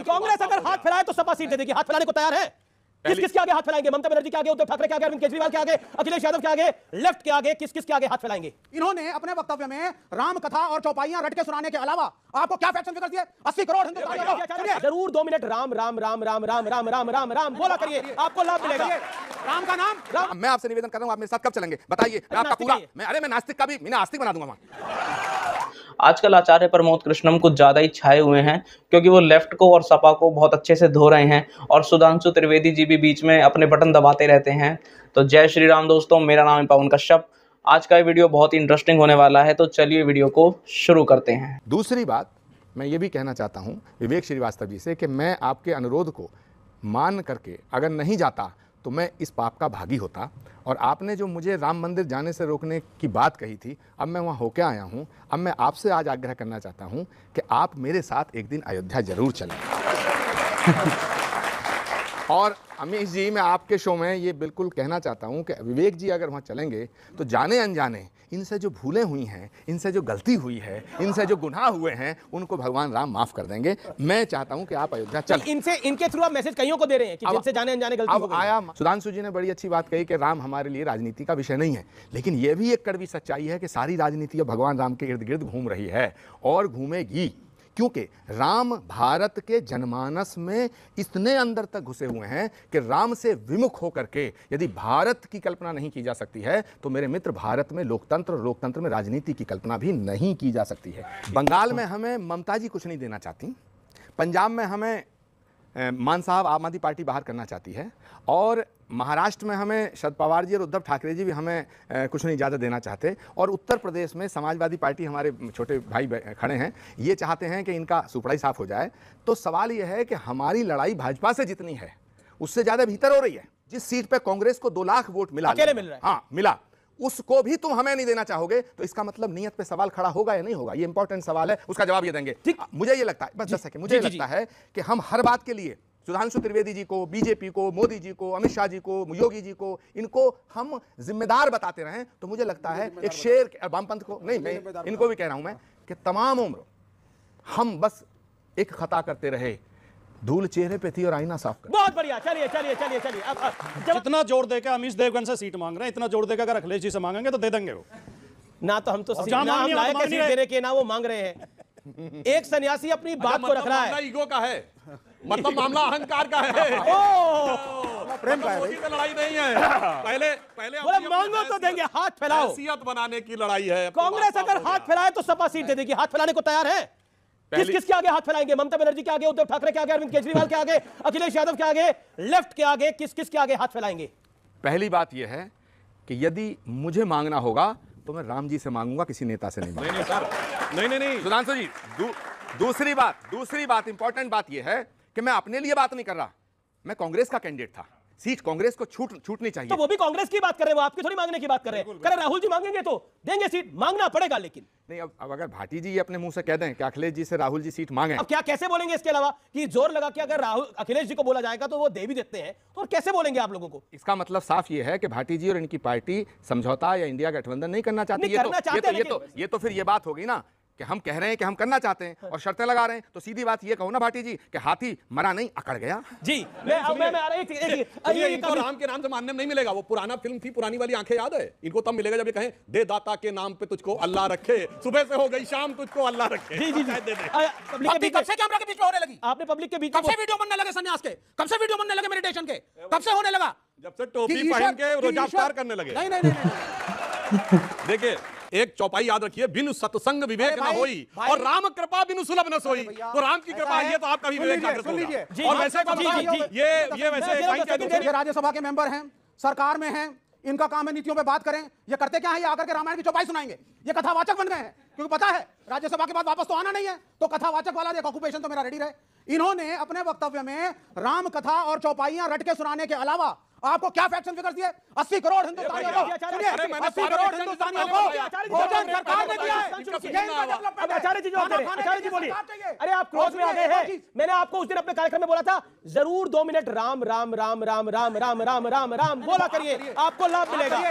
कांग्रेस अगर हाथ फैलाए तो सपा सीट दे देगी हाथ फैलाने को तैयार है किस किस के आगे हाथ फैलाएंगे ममता बनर्जी के आगे उद्धव ठाकरे के आगे अरविंद केजरीवाल के आगे अखिलेश यादव के आगे लेफ्ट के आगे किस किस के आगे हाथ फैलाएंगे इन्होंने अपने वक्तव्य में राम कथा और चौपाइयां रटके सुनाने के अलावा आपको क्या फैक्शन फिक्र दिए अस्सी करोड़ हिंदुस्तान जरूर दो मिनट राम राम राम राम राम राम राम राम राम बोला करिए आपको लाभ मिलेगा राम का नाम मैं आपसे निवेदन कर रहा हूँ आप मेरे साथ कब चलेंगे बताइए आपका पूरा मैं अरे मैं नास्तिक का भी मैं नास्तिक बना दूंगा आजकल आचार्य प्रमोद कृष्णम कुछ ज़्यादा ही छाए हुए हैं क्योंकि वो लेफ्ट को और सपा को बहुत अच्छे से धो रहे हैं और सुधांशु त्रिवेदी जी भी बीच में अपने बटन दबाते रहते हैं तो जय श्री राम दोस्तों मेरा नाम है पवन कश्यप आज का ये वीडियो बहुत इंटरेस्टिंग होने वाला है तो चलिए वीडियो को शुरू करते हैं दूसरी बात मैं ये भी कहना चाहता हूँ विवेक श्रीवास्तव जी से कि मैं आपके अनुरोध को मान करके अगर नहीं जाता तो मैं इस पाप का भागी होता और आपने जो मुझे राम मंदिर जाने से रोकने की बात कही थी अब मैं वहाँ होके आया हूँ अब मैं आपसे आज आग्रह करना चाहता हूँ कि आप मेरे साथ एक दिन अयोध्या ज़रूर चलें और अमीश जी मैं आपके शो में ये बिल्कुल कहना चाहता हूँ कि विवेक जी अगर वहाँ चलेंगे तो जाने अनजाने इनसे जो भूलें हुई हैं इनसे जो गलती हुई है इनसे जो गुनाह हुए हैं उनको भगवान राम माफ़ कर देंगे मैं चाहता हूँ कि आप अयोध्या चल तो इनसे इनके थ्रू आप मैसेज कईयों को दे रहे हैं कि जिनसे जाने अनजाने गलती अब आया सुधांशु जी ने बड़ी अच्छी बात कही कि राम हमारे लिए राजनीति का विषय नहीं है लेकिन ये भी एक कड़वी सच्चाई है कि सारी राजनीति भगवान राम के इर्द गिर्द घूम रही है और घूमेगी क्योंकि राम भारत के जनमानस में इतने अंदर तक घुसे हुए हैं कि राम से विमुख होकर के यदि भारत की कल्पना नहीं की जा सकती है तो मेरे मित्र भारत में लोकतंत्र और लोकतंत्र में राजनीति की कल्पना भी नहीं की जा सकती है बंगाल में हमें ममता जी कुछ नहीं देना चाहती पंजाब में हमें मान साहब आम आदमी पार्टी बाहर करना चाहती है और महाराष्ट्र में हमें शरद पवार जी और उद्धव ठाकरे जी भी हमें कुछ नहीं ज़्यादा देना चाहते और उत्तर प्रदेश में समाजवादी पार्टी हमारे छोटे भाई खड़े हैं ये चाहते हैं कि इनका सुपड़ाई साफ हो जाए तो सवाल ये है कि हमारी लड़ाई भाजपा से जितनी है उससे ज़्यादा भीतर हो रही है जिस सीट पर कांग्रेस को दो लाख वोट मिला अकेले मिल रहा है हाँ मिला उसको भी तुम हमें नहीं देना चाहोगे तो इसका मतलब नियत पे सवाल खड़ा होगा या नहीं होगा ये इंपॉर्टेंट सवाल है उसका जवाब ये देंगे ठीक मुझे ये लगता है बस दस सेकंड मुझे जी, ये लगता है कि हम हर बात के लिए सुधांशु त्रिवेदी जी को बीजेपी को मोदी जी को अमित शाह जी को योगी जी को इनको हम जिम्मेदार बताते रहे तो मुझे लगता है एक शेर वामपंथ को नहीं मैं इनको भी कह रहा हूं मैं कि तमाम उम्र हम बस एक खता करते रहे धूल चेहरे पे थी और आईना साफ कर बहुत बढ़िया चलिए चलिए चलिए चलिए अब, अब जब... जितना जोर देकर अमीश देवगन से सीट मांग रहे हैं इतना जोर देकर अगर अखिलेश जी से मांगेंगे तो दे देंगे वो ना तो हम तो ना देने के ना वो मांग रहे हैं एक सन्यासी अपनी अच्छा, बात को मतलब रख रहा है का है मतलब मामला अहंकार का है प्रेम का है मतलब लड़ाई नहीं है पहले पहले बोले मांगो तो देंगे हाथ फैलाओ बनाने की लड़ाई है कांग्रेस अगर हाथ फैलाए तो सपा सीट दे देगी हाथ फैलाने को तैयार है किस किस के आगे हाथ फैलाएंगे ममता बनर्जी के आगे उद्धव ठाकरे के आगे अरविंद केजरीवाल के आगे अखिलेश यादव के आगे लेफ्ट के आगे किस किस के आगे हाथ फैलाएंगे पहली बात यह है कि यदि मुझे मांगना होगा तो मैं राम जी से मांगूंगा किसी नेता से नहीं नहीं सर नहीं नहीं नहीं सुधांशु जी दू, दूसरी बात दूसरी बात इंपॉर्टेंट बात यह है कि मैं अपने लिए बात नहीं कर रहा मैं कांग्रेस का कैंडिडेट था सीट कांग्रेस को छूट छूटनी चाहिए तो वो भी कांग्रेस की बात कर रहे हैं वो आपकी थोड़ी मांगने की बात कर रहे हैं करें राहुल जी मांगेंगे तो देंगे सीट मांगना पड़ेगा लेकिन नहीं अब अब अगर भाटी जी अपने मुंह से कह दें कि अखिलेश जी से राहुल जी सीट मांगे अब क्या कैसे बोलेंगे इसके अलावा कि जोर लगा कि अगर राहुल अखिलेश जी को बोला जाएगा तो वो दे भी देते हैं तो और कैसे बोलेंगे आप लोगों को इसका मतलब साफ ये है कि भाटी जी और इनकी पार्टी समझौता या इंडिया गठबंधन नहीं करना चाहती तो, तो, तो, ये तो फिर ये बात होगी ना कि हम कह रहे हैं कि हम करना चाहते हैं और शर्तें लगा रहे हैं तो सीधी बात ये कहो ना भाटी जी कि हाथी मरा नहीं अकड़ गया जी मैं राम के नाम से मानने में नहीं मिलेगा वो पुराना फिल्म थी पुरानी वाली आंखें याद है इनको तब मिलेगा जब ये कहें दे दाता के नाम पे तुझको अल्लाह रखे सुबह से हो गई शाम तुझको अल्लाह रखे जी जी दे से कैमरा के बीच में होने लगी आपने पब्लिक के बीच कब से वीडियो बनने लगे सन्यास के कब से वीडियो बनने लगे मेडिटेशन के कब से होने लगा जब से टोपी पहन के रोजाब करने लगे नहीं नहीं नहीं देखिए एक चौपाई याद रखिए बिन सत्संग विवेक न होई और राम कृपा बिन सुलभ न सोई तो राम की कृपा ये तो आपका भी विवेक जागृत होगा और वैसे तो ये ये वैसे राज्यसभा के मेंबर हैं सरकार में हैं इनका काम है नीतियों पे बात करें ये करते क्या है ये आकर के रामायण की चौपाई सुनाएंगे ये कथावाचक बन गए हैं क्योंकि पता है राज्यसभा के बाद वापस तो आना नहीं है तो कथावाचक वाला एक ऑक्यूपेशन तो मेरा रेडी रहे इन्होंने अपने वक्तव्य में राम कथा और चौपाइयां रट के सुनाने के अलावा आपको क्या फैक्शन फिगर दिए अस्सी करोड़ हिंदुस्तानियों को अस्सी करोड़ हिंदुस्तानियों को भोजन सरकार ने दिया है अरे आप क्रोध में आ गए हैं मैंने आपको उस दिन अपने कार्यक्रम में बोला था जरूर दो मिनट राम राम राम राम राम राम राम राम राम बोला करिए आपको लाभ मिलेगा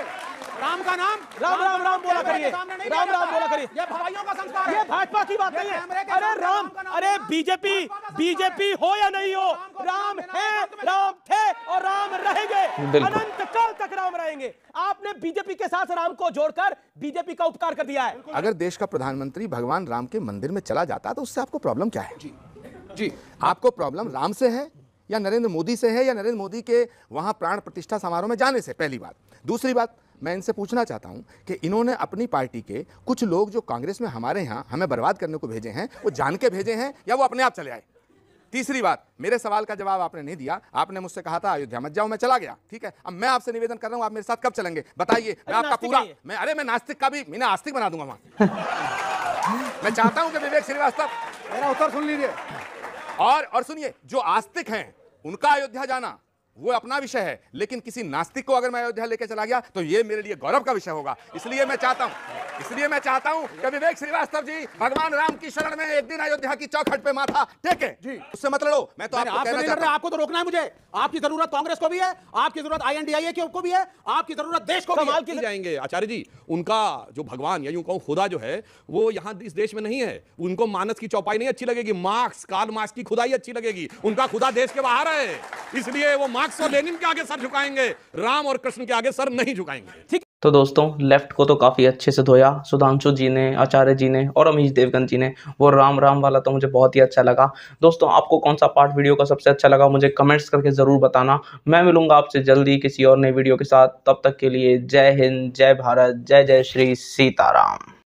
राम का नाम राम राम राम बोला करिए राम राम बोला करिए ये भाइयों का संस्कार है ये भाजपा की बात नहीं है अरे राम अरे बीजेपी बीजेपी हो या नहीं हो राम है राम थे और राम रहेंगे अनंत काल तक राम रहेंगे आपने बीजेपी के साथ राम को जोड़कर बीजेपी का उपकार कर दिया है अगर देश का प्रधानमंत्री भगवान राम के मंदिर में चला जाता तो उससे आपको प्रॉब्लम क्या है जी आपको प्रॉब्लम राम से है या नरेंद्र मोदी से है या नरेंद्र मोदी के वहां प्राण प्रतिष्ठा समारोह में जाने से पहली बात दूसरी बात मैं इनसे पूछना चाहता हूँ कि इन्होंने अपनी पार्टी के कुछ लोग जो कांग्रेस में हमारे यहां हमें बर्बाद करने को भेजे हैं वो जान के भेजे हैं या वो अपने आप चले आए तीसरी बात मेरे सवाल का जवाब आपने नहीं दिया आपने मुझसे कहा था अयोध्या मत जाओ मैं चला गया ठीक है अब मैं आपसे निवेदन कर रहा हूँ आप मेरे साथ कब चलेंगे बताइए मैं आपका पूरा मैं अरे मैं नास्तिक का भी मैंने आस्तिक बना दूंगा वहां मैं चाहता हूँ कि विवेक श्रीवास्तव मेरा उत्तर सुन लीजिए और और सुनिए जो आस्तिक हैं उनका अयोध्या जाना वो अपना विषय है लेकिन किसी नास्तिक को अगर मैं अयोध्या लेकर चला गया तो ये मेरे लिए गौरव का विषय होगा इसलिए मैं चाहता हूँ इसलिए मैं चाहता हूँ कि विवेक श्रीवास्तव जी भगवान राम की शरण में एक दिन अयोध्या की चौखट पे माथा टेके जी उससे मत लड़ो मैं तो आपको तो रोकना है मुझे आपकी जरूरत कांग्रेस को भी है आपकी जरूरत आईएनडीआईए को भी है आपकी जरूरत देश को कमाल की जाएंगे आचार्य जी उनका जो भगवान या यूं कहूं खुदा जो है वो यहाँ इस देश में नहीं है उनको मानस की चौपाई नहीं अच्छी लगेगी मार्क्स कार्ल मार्क्स की खुदाई अच्छी लगेगी उनका खुदा देश के बाहर है इसलिए वो मार्क्स और लेनिन के आगे सर झुकाएंगे राम और कृष्ण के आगे सर नहीं झुकाएंगे ठीक तो दोस्तों लेफ्ट को तो काफ़ी अच्छे से धोया सुधांशु जी ने आचार्य जी ने और अमीश देवगन जी ने वो राम राम वाला तो मुझे बहुत ही अच्छा लगा दोस्तों आपको कौन सा पार्ट वीडियो का सबसे अच्छा लगा मुझे कमेंट्स करके ज़रूर बताना मैं मिलूंगा आपसे जल्दी किसी और नए वीडियो के साथ तब तक के लिए जय हिंद जय भारत जय जय श्री सीताराम